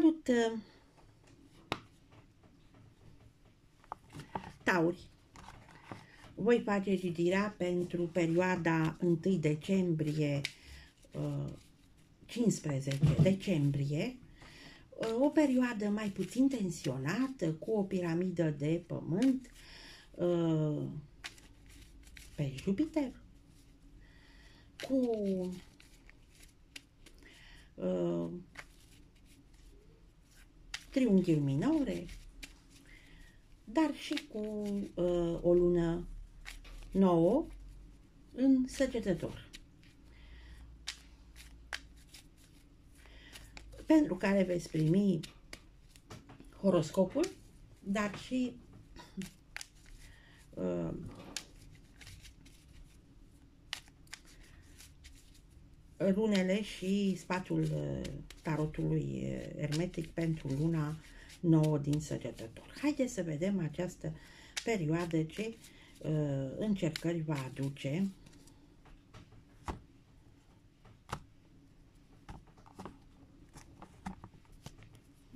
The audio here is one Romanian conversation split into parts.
salutăm! Uh, tauri, voi face citirea pentru perioada 1 decembrie 15 uh, decembrie uh, o perioadă mai puțin tensionată cu o piramidă de pământ pe Jupiter cu triunghiuri minore, dar și cu uh, o lună nouă în săgetător. Pentru care veți primi horoscopul, dar și uh, runele și spațiul uh, tarotului uh, ermetic pentru luna nouă din săgetător. Haideți să vedem această perioadă ce uh, încercări va aduce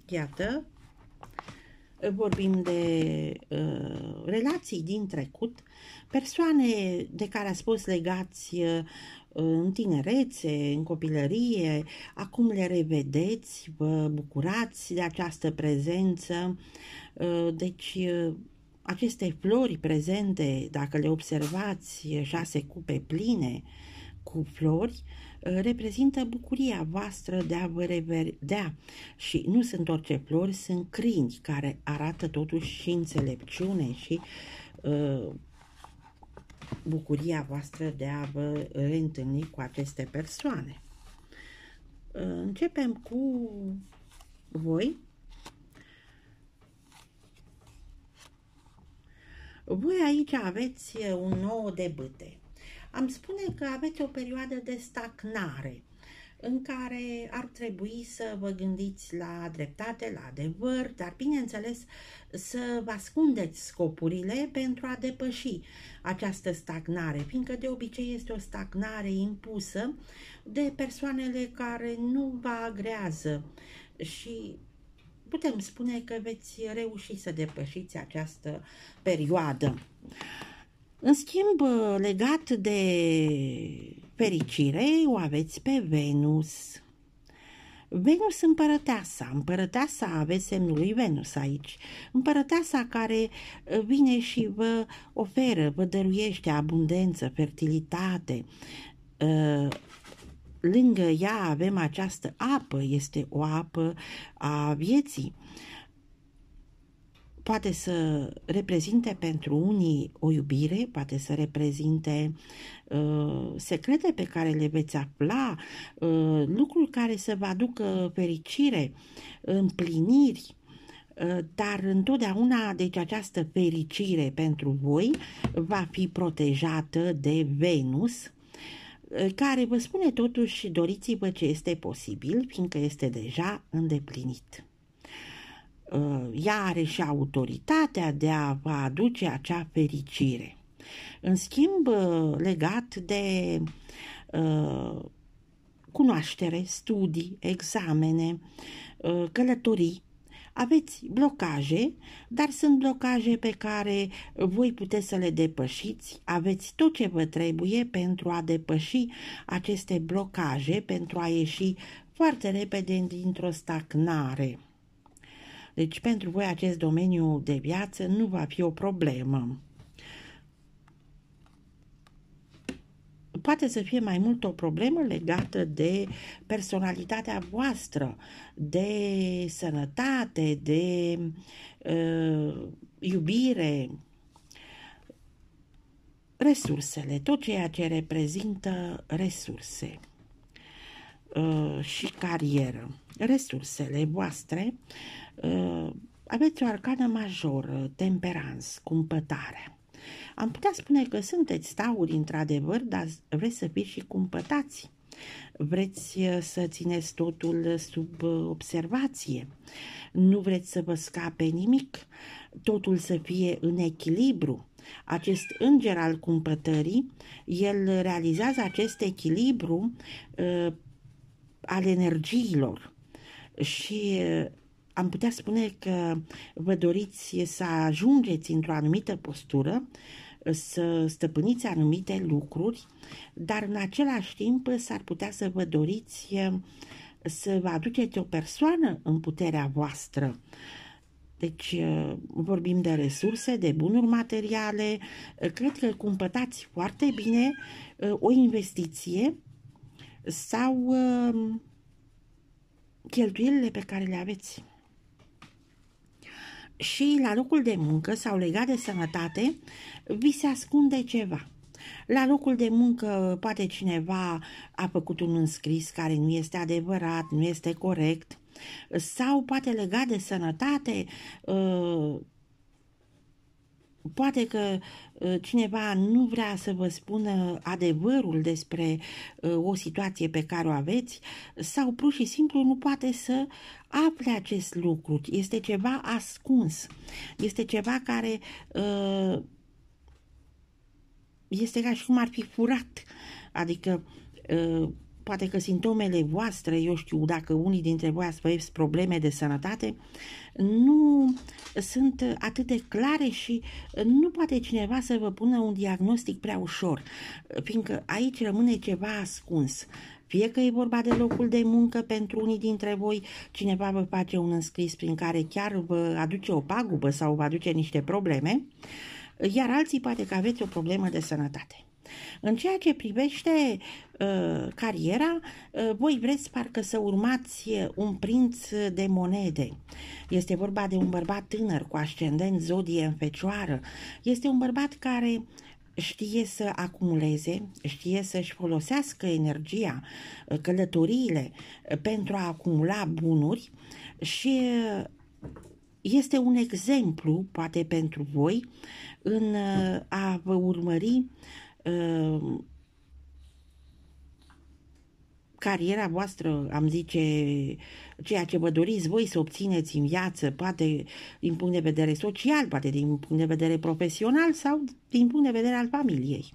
Iată, vorbim de uh, relații din trecut, persoane de care a spus legați uh, în tinerețe, în copilărie, acum le revedeți, vă bucurați de această prezență. Uh, deci, uh, aceste flori prezente, dacă le observați, șase cupe pline cu flori, uh, reprezintă bucuria voastră de a vă revedea. Și nu sunt orice flori, sunt crini care arată totuși și înțelepciune și uh, bucuria voastră de a vă reîntâlni cu aceste persoane. Începem cu voi. Voi aici aveți un nou de bâte. Am spune că aveți o perioadă de stagnare în care ar trebui să vă gândiți la dreptate, la adevăr, dar bineînțeles să vă ascundeți scopurile pentru a depăși această stagnare, fiindcă de obicei este o stagnare impusă de persoanele care nu vă agrează și putem spune că veți reuși să depășiți această perioadă. În schimb, legat de Fericire o aveți pe Venus. Venus împărăteasa, împărăteasa aveți semnul lui Venus aici, împărăteasa care uh, vine și vă oferă, vă dăruiește abundență, fertilitate. Uh, lângă ea avem această apă, este o apă a vieții poate să reprezinte pentru unii o iubire, poate să reprezinte uh, secrete pe care le veți afla, uh, lucruri care să vă aducă fericire, împliniri, uh, dar întotdeauna deci această fericire pentru voi va fi protejată de Venus, uh, care vă spune totuși doriți-vă ce este posibil, fiindcă este deja îndeplinit. Uh, ea are și autoritatea de a vă aduce acea fericire. În schimb, uh, legat de uh, cunoaștere, studii, examene, călătorii, aveți blocaje, dar sunt blocaje pe care voi puteți să le depășiți, aveți tot ce vă trebuie pentru a depăși aceste blocaje, pentru a ieși foarte repede dintr-o stagnare. Deci pentru voi acest domeniu de viață nu va fi o problemă. poate să fie mai mult o problemă legată de personalitatea voastră, de sănătate, de uh, iubire, resursele, tot ceea ce reprezintă resurse uh, și carieră. Resursele voastre uh, aveți o arcană majoră, temperanță, cumpătare. Am putea spune că sunteți tauri într-adevăr, dar vreți să fiți și cumpătați. Vreți uh, să țineți totul sub uh, observație. Nu vreți să vă scape nimic. Totul să fie în echilibru. Acest înger al cumpătării, el realizează acest echilibru uh, al energiilor și eh, am putea spune că vă doriți să ajungeți într-o anumită postură, eh, să stăpâniți anumite lucruri, dar în același timp s-ar putea să vă doriți eh, să vă aduceți o persoană în puterea voastră. Deci vorbim de resurse, de bunuri materiale, cred că cumpătați foarte bine o investiție sau um, cheltuielile pe care le aveți. Și la locul de muncă sau legat de sănătate, vi se ascunde ceva. La locul de muncă, poate cineva a făcut un înscris care nu este adevărat, nu este corect, sau poate legat de sănătate, uh, Poate că uh, cineva nu vrea să vă spună adevărul despre uh, o situație pe care o aveți sau pur și simplu nu poate să afle acest lucru. Este ceva ascuns. Este ceva care uh, este ca și cum ar fi furat. Adică Poate că simptomele voastre, eu știu dacă unii dintre voi ați aveți probleme de sănătate, nu sunt atât de clare și nu poate cineva să vă pună un diagnostic prea ușor, fiindcă aici rămâne ceva ascuns. Fie că e vorba de locul de muncă pentru unii dintre voi, cineva vă face un înscris prin care chiar vă aduce o pagubă sau vă aduce niște probleme, iar alții poate că aveți o problemă de sănătate. În ceea ce privește uh, cariera, uh, voi vreți parcă să urmați un prinț de monede. Este vorba de un bărbat tânăr cu ascendent zodie în fecioară. Este un bărbat care știe să acumuleze, știe să-și folosească energia, ă, călătoriile pentru a acumula bunuri și este un exemplu, poate pentru voi, în a vă urmări uh, Ehm, cariera voastră, am zice, ceea ce vă doriți voi să obțineți în viață, poate din punct de vedere social, poate din punct de vedere profesional sau din punct de vedere al familiei.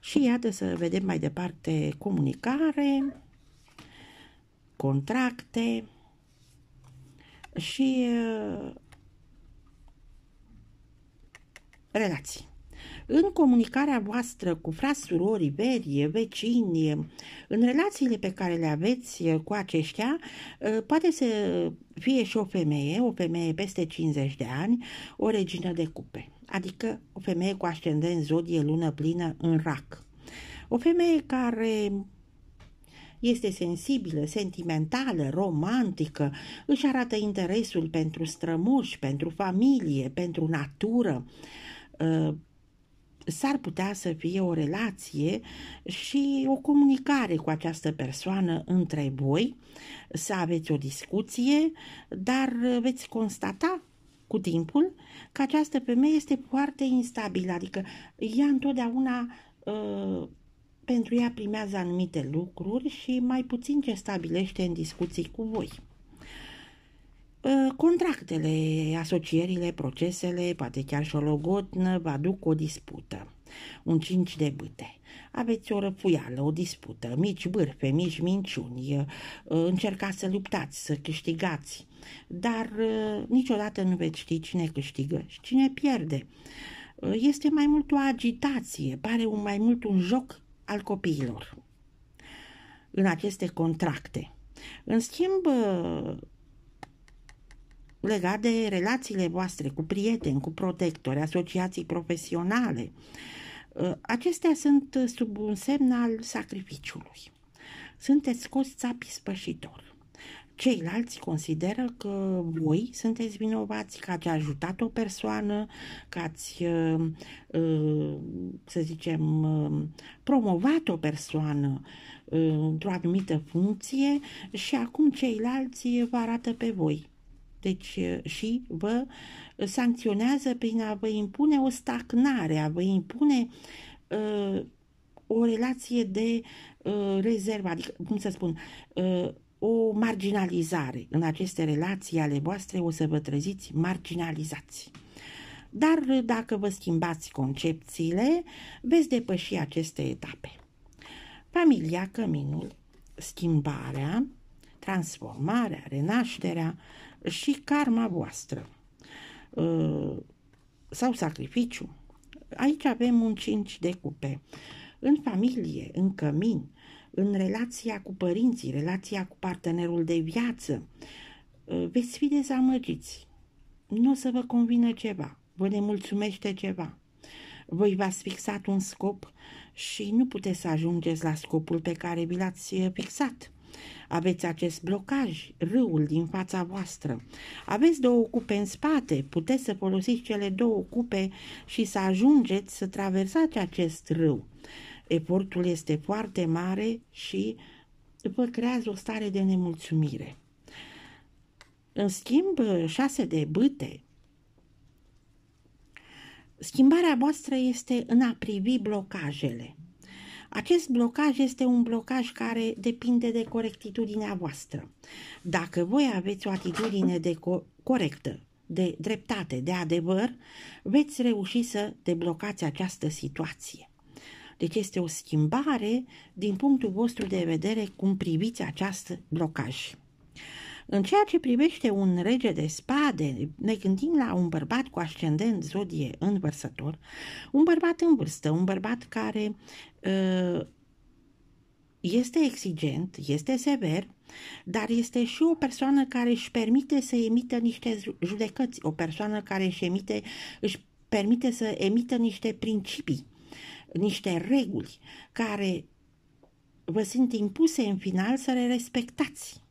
Și iată să vedem mai departe comunicare, contracte și uh, relații. În comunicarea voastră cu frasurorii, verii vecini, în relațiile pe care le aveți cu aceștia, eh, poate să fie și o femeie, o femeie peste 50 de ani, o regină de cupe, adică o femeie cu ascendent zodie lună plină în rac. O femeie care este sensibilă, sentimentală, romantică, își arată interesul pentru strămoși, pentru familie, pentru natură. Eh, s-ar putea să fie o relație și o comunicare cu această persoană între voi, să aveți o discuție, dar veți constata cu timpul că această femeie este foarte instabilă, adică ea întotdeauna uh, pentru ea primează anumite lucruri și mai puțin ce stabilește în discuții cu voi. Eh, contractele, asocierile, procesele, poate chiar și o logotnă, aduc o dispută. Un cinci de bâte. Aveți o răfuială, o dispută, mici bârfe, mici minciuni, eh, încercați să luptați, să câștigați, dar eh, niciodată nu veți ști cine câștigă și cine pierde. Este mai mult o agitație, pare un, mai mult un joc al copiilor în aceste contracte. În schimb, legat de relațiile voastre cu prieteni, cu protectori, asociații profesionale. Uh, acestea sunt sub un semn al sacrificiului. Sunteți scos țapii spășitor. Ceilalți consideră că voi sunteți vinovați, că ați ajutat o persoană, că ați, uh, uh, să zicem, promovat o persoană într-o anumită funcție și acum ceilalți vă arată pe voi deci și vă sancționează prin a vă impune o stagnare, a vă impune uh, o relație de uh, rezervă, adică, cum să spun, uh, o marginalizare. În aceste relații ale voastre o să vă treziți marginalizați. Dar dacă vă schimbați concepțiile, veți depăși aceste etape. Familia, căminul, schimbarea, transformarea, renașterea, și karma voastră uh, sau sacrificiu. Aici avem un cinci de cupe. În familie, în cămin, în relația cu părinții, relația cu partenerul de viață, uh, veți fi dezamăgiți. Nu o să vă convină ceva, vă nemulțumește ceva. Voi v-ați fixat un scop și nu puteți să ajungeți la scopul pe care vi l-ați uh, fixat. Aveți acest blocaj, râul din fața voastră. Aveți două cupe în spate, puteți să folosiți cele două cupe și să ajungeți să traversați acest râu. Efortul este foarte mare și vă creează o stare de nemulțumire. În schimb, șase de bâte, schimbarea voastră este în a privi blocajele. Acest blocaj este un blocaj care depinde de corectitudinea voastră. Dacă voi aveți o atitudine de co- corectă, de dreptate, de adevăr, veți reuși să deblocați această situație. Deci este o schimbare din punctul vostru de vedere cum priviți acest blocaj. În ceea ce privește un rege de spade, ne gândim la un bărbat cu ascendent zodie învărsător, un bărbat în vârstă, un bărbat care uh, este exigent, este sever, dar este și o persoană care își permite să emită niște judecăți, o persoană care își, emite, își permite să emită niște principii, niște reguli care vă sunt impuse în final să le respectați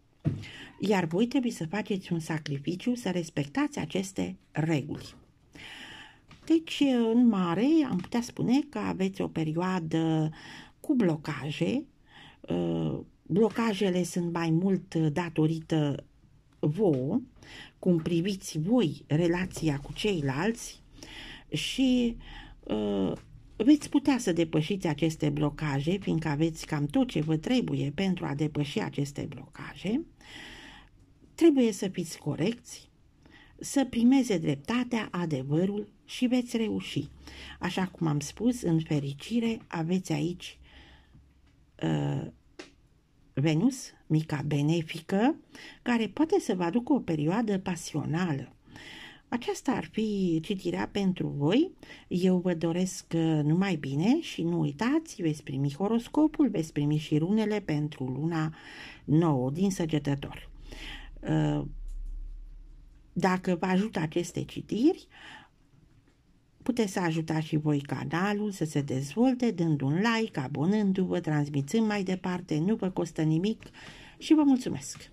iar voi trebuie să faceți un sacrificiu să respectați aceste reguli. Deci, în mare, am putea spune că aveți o perioadă cu blocaje. Uh, blocajele sunt mai mult datorită vouă, cum priviți voi relația cu ceilalți și uh, veți putea să depășiți aceste blocaje, fiindcă aveți cam tot ce vă trebuie pentru a depăși aceste blocaje. Trebuie să fiți corecți, să primeze dreptatea, adevărul și veți reuși. Așa cum am spus, în fericire aveți aici uh, Venus, mica benefică, care poate să vă aducă o perioadă pasională. Aceasta ar fi citirea pentru voi. Eu vă doresc uh, numai bine și nu uitați, veți primi horoscopul, veți primi și runele pentru luna nouă din săgetător. Uh, dacă vă ajută aceste citiri, puteți să ajutați și voi canalul să se dezvolte dând un like, abonându-vă, transmițând mai departe, nu vă costă nimic și vă mulțumesc!